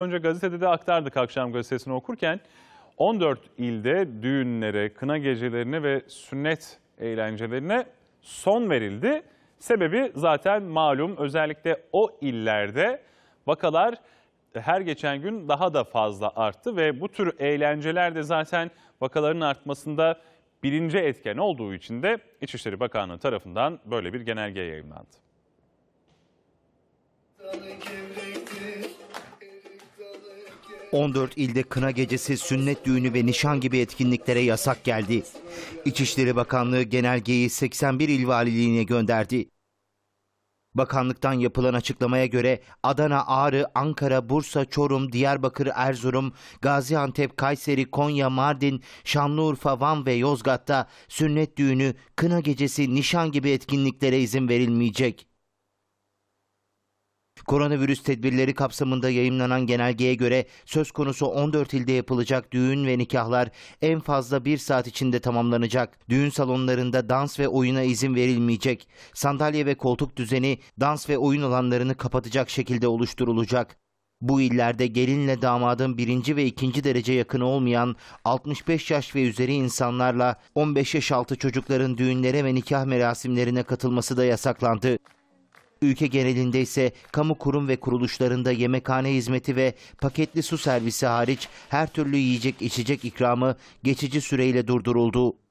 önce gazetede de aktardık akşam gazetesini okurken 14 ilde düğünlere, kına gecelerine ve sünnet eğlencelerine son verildi. Sebebi zaten malum özellikle o illerde vakalar her geçen gün daha da fazla arttı ve bu tür eğlenceler de zaten vakaların artmasında birinci etken olduğu için de İçişleri Bakanlığı tarafından böyle bir genelge yayınlandı. 14 ilde kına gecesi, sünnet düğünü ve nişan gibi etkinliklere yasak geldi. İçişleri Bakanlığı genelgeyi 81 il valiliğine gönderdi. Bakanlıktan yapılan açıklamaya göre Adana, Ağrı, Ankara, Bursa, Çorum, Diyarbakır, Erzurum, Gaziantep, Kayseri, Konya, Mardin, Şanlıurfa, Van ve Yozgat'ta sünnet düğünü, kına gecesi, nişan gibi etkinliklere izin verilmeyecek. Koronavirüs tedbirleri kapsamında yayımlanan genelgeye göre söz konusu 14 ilde yapılacak düğün ve nikahlar en fazla bir saat içinde tamamlanacak. Düğün salonlarında dans ve oyuna izin verilmeyecek. Sandalye ve koltuk düzeni dans ve oyun alanlarını kapatacak şekilde oluşturulacak. Bu illerde gelinle damadın birinci ve ikinci derece yakını olmayan 65 yaş ve üzeri insanlarla 15 yaş altı çocukların düğünlere ve nikah merasimlerine katılması da yasaklandı. Ülke genelinde ise kamu kurum ve kuruluşlarında yemekhane hizmeti ve paketli su servisi hariç her türlü yiyecek içecek ikramı geçici süreyle durduruldu.